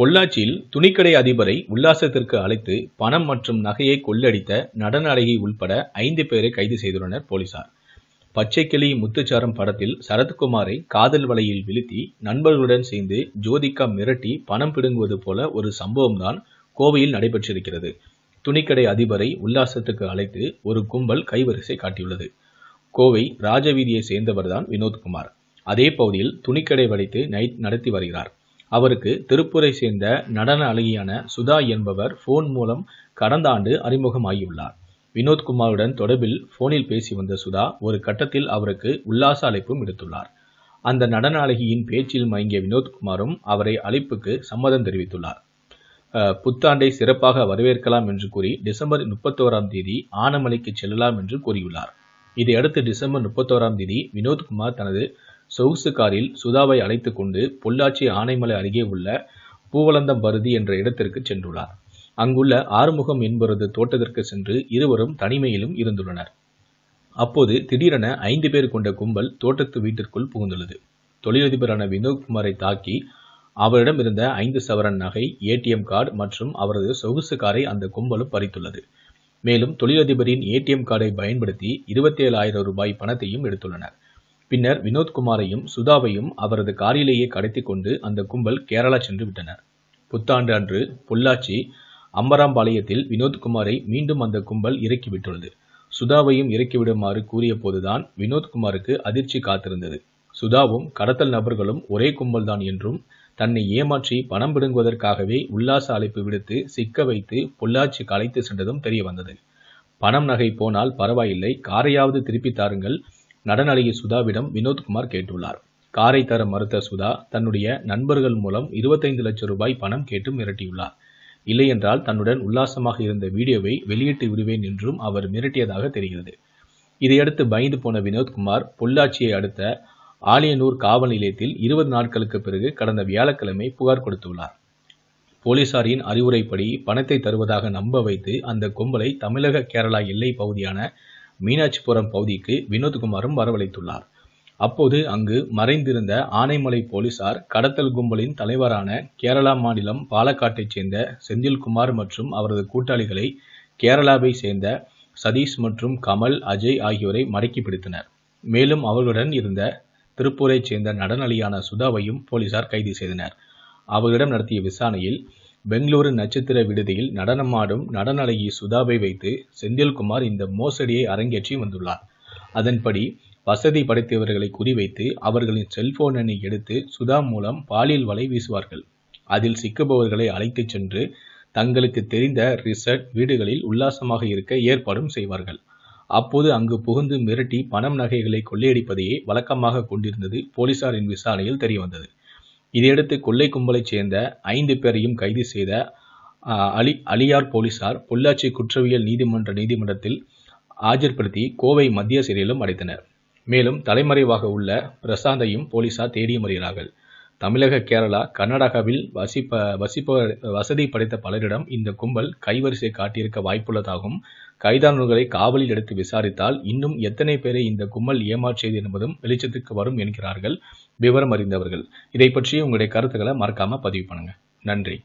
பொள்ளாச்சியில் துணிக்கடை அதிபரை உல்லாசத்திற்கு அழைத்து பணம் மற்றும் நகையை கொள்ளடித்த நடன அழகி உள்பட ஐந்து பேரை கைது செய்துள்ளனர் போலீசார் பச்சைக்கிளி முத்துச்சாரம் படத்தில் சரத்குமாரை காதல் வலையில் வீழ்த்தி நண்பர்களுடன் சேர்ந்து ஜோதிகா மிரட்டி பணம் பிடுங்குவது போல ஒரு சம்பவம் தான் கோவையில் நடைபெற்றிருக்கிறது துணிக்கடை அதிபரை உல்லாசத்துக்கு அழைத்து ஒரு கும்பல் கைவரிசை காட்டியுள்ளது கோவை ராஜவீதியை சேர்ந்தவர்தான் வினோத்குமார் அதே பகுதியில் துணிக்கடை வளைத்து நடத்தி வருகிறார் அவருக்கு திருப்பூரை சேர்ந்த நடன அழகியான சுதா என்பவர் ஃபோன் மூலம் கடந்த ஆண்டு அறிமுகமாகியுள்ளார் வினோத்குமாருடன் தொடர்பில் ஃபோனில் பேசி வந்த சுதா ஒரு கட்டத்தில் அவருக்கு உல்லாச அழைப்பும் விடுத்துள்ளார் அந்த நடன அழகியின் பேச்சில் மயங்கிய வினோத்குமாரும் அவரை அழைப்புக்கு சம்மதம் தெரிவித்துள்ளார் புத்தாண்டை சிறப்பாக வரவேற்கலாம் என்று கூறி டிசம்பர் முப்பத்தோராம் தேதி ஆனமலைக்கு செல்லலாம் என்று கூறியுள்ளார் இதையடுத்து டிசம்பர் முப்பத்தோராம் தேதி வினோத்குமார் தனது சொகுசு காரில் சுதாவை அழைத்து கொண்டு பொள்ளாச்சி ஆனைமலை அருகே உள்ள பருதி என்ற இடத்திற்கு சென்றுள்ளார் அங்குள்ள ஆறுமுகம் என்பவரது தோட்டத்திற்கு சென்று இருவரும் தனிமையிலும் இருந்துள்ளனர் அப்போது திடீரென ஐந்து பேர் கொண்ட கும்பல் தோட்டத்து வீட்டிற்குள் புகுந்துள்ளது தொழிலதிபரான வினோத்குமாரை தாக்கி அவரிடம் இருந்த ஐந்து சவரன் நகை ஏடிஎம் கார்டு மற்றும் அவரது சொகுசு காரை அந்த கும்பலும் பறித்துள்ளது மேலும் தொழிலதிபரின் ஏடிஎம் கார்டை பயன்படுத்தி இருபத்தி ஏழாயிரம் ரூபாய் பணத்தையும் எடுத்துள்ளனர் பின்னர் வினோத்குமாரையும் சுதாவையும் அவரது காரிலேயே கடத்தி கொண்டு அந்த கும்பல் கேரளா சென்று விட்டனர் புத்தாண்டு அன்று பொள்ளாச்சி அம்பராம்பாளையத்தில் வினோத்குமாரை மீண்டும் அந்த கும்பல் இறக்கிவிட்டுள்ளது சுதாவையும் இறக்கிவிடுமாறு கூறிய போதுதான் வினோத்குமாருக்கு அதிர்ச்சி காத்திருந்தது சுதாவும் கடத்தல் நபர்களும் ஒரே கும்பல்தான் என்றும் தன்னை ஏமாற்றி பணம் பிடுங்குவதற்காகவே உல்லாச அழைப்பு விடுத்து சிக்க வைத்து பொள்ளாச்சி கலைத்து சென்றதும் தெரிய வந்தது பணம் நகை போனால் பரவாயில்லை காரையாவது திருப்பித் தாருங்கள் நடனலையை சுதாவிடம் வினோத்குமார் கேட்டுள்ளார் காரை தர மறுத்த சுதா தன்னுடைய நண்பர்கள் மூலம் இருபத்தைந்து லட்சம் ரூபாய் பணம் கேட்டு மிரட்டியுள்ளார் இல்லையென்றால் தன்னுடன் உல்லாசமாக இருந்த வீடியோவை வெளியிட்டு விடுவேன் என்றும் அவர் மிரட்டியதாக தெரிகிறது இதையடுத்து பயந்து போன வினோத்குமார் பொள்ளாச்சியை அடுத்த ஆலியனூர் காவல் நிலையத்தில் இருபது நாட்களுக்கு பிறகு கடந்த வியாழக்கிழமை புகார் கொடுத்துள்ளார் போலீசாரின் அறிவுரைப்படி பணத்தை தருவதாக நம்ப வைத்து அந்த கும்பலை தமிழக கேரளா எல்லை பகுதியான மீனாட்சிபுரம் பகுதிக்கு வினோத்குமாரும் வரவழைத்துள்ளார் அப்போது அங்கு மறைந்திருந்த ஆனைமலை போலீசார் கடத்தல் கும்பலின் தலைவரான கேரளா மாநிலம் பாலக்காட்டைச் சேர்ந்த செந்தில்குமார் மற்றும் அவரது கூட்டாளிகளை கேரளாவை சேர்ந்த சதீஷ் மற்றும் கமல் அஜய் ஆகியோரை மடக்கி பிடித்தனர் மேலும் அவர்களுடன் இருந்த திருப்பூரைச் சேர்ந்த நடனலியான சுதாவையும் போலீசார் கைது செய்தனர் அவர்களிடம் நடத்திய விசாரணையில் பெங்களூரு நட்சத்திர விடுதியில் நடனமாடும் நடன சுதாவை வைத்து செந்தில்குமார் இந்த மோசடியை அரங்கேற்றி வந்துள்ளார் அதன்படி வசதி படைத்தவர்களை குறிவைத்து அவர்களின் செல்போன் எண்ணை எடுத்து சுதா மூலம் பாலியல் வலை வீசுவார்கள் அதில் சிக்குபவர்களை அழைத்துச் சென்று தங்களுக்கு தெரிந்த ரிசர்ட் வீடுகளில் உல்லாசமாக இருக்க ஏற்பாடும் செய்வார்கள் அப்போது அங்கு புகுந்து மிரட்டி பணம் நகைகளை கொள்ளையடிப்பதையே வழக்கமாக கொண்டிருந்தது போலீசாரின் விசாரணையில் தெரியவந்தது இதையடுத்து கொள்ளை கும்பலைச் சேர்ந்த ஐந்து பேரையும் கைது செய்த அலி அலியார் போலீசார் பொள்ளாச்சி குற்றவியல் நீதிமன்ற நீதிமன்றத்தில் ஆஜர்படுத்தி கோவை மத்திய சிறையிலும் அடைத்தனர் மேலும் தலைமறைவாக உள்ள பிரசாந்தையும் போலீசார் தேடி வருகிறார்கள் தமிழக கேரளா கர்நாடகாவில் வசிப்ப வசிப்ப வசதி படைத்த பலரிடம் இந்த கும்பல் கைவரிசை காட்டியிருக்க வாய்ப்புள்ளதாகவும் கைதானவர்களை காவலில் எடுத்து விசாரித்தால் இன்னும் எத்தனை பேரை இந்த கும்பல் ஏமாற்றியது என்பதும் வெளிச்சத்துக்கு வரும் என்கிறார்கள் விவரம் அறிந்தவர்கள் இதை பற்றி உங்களுடைய கருத்துக்களை மறக்காம பதிவு பண்ணுங்க நன்றி